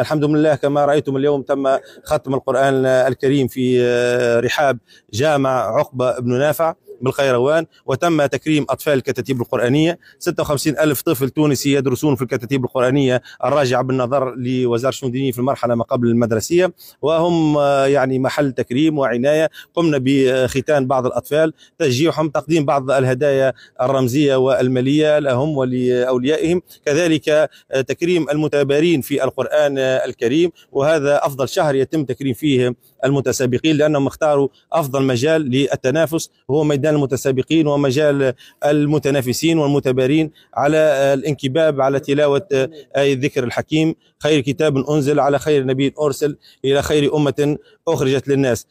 الحمد لله كما رأيتم اليوم تم ختم القرآن الكريم في آه، رحاب جامع عقبة بن نافع بالخيروان وتم تكريم أطفال الكتاتيب القرآنية 56 ألف طفل تونسي يدرسون في الكتاتيب القرآنية الراجعة بالنظر لوزارة الشؤون الدينية في المرحلة ما قبل المدرسية وهم آه، يعني محل تكريم وعناية قمنا بختان بعض الأطفال تشجيعهم تقديم بعض الهدايا الرمزية والمالية لهم ولأوليائهم كذلك آه، تكريم المتبارين في القرآن آه، الكريم وهذا أفضل شهر يتم تكريم فيه المتسابقين لأنهم اختاروا أفضل مجال للتنافس هو ميدان ميدان المتسابقين ومجال المتنافسين والمتبارين على الانكباب على تلاوة آية الذكر الحكيم خير كتاب أنزل على خير نبي أرسل إلى خير أمة أخرجت للناس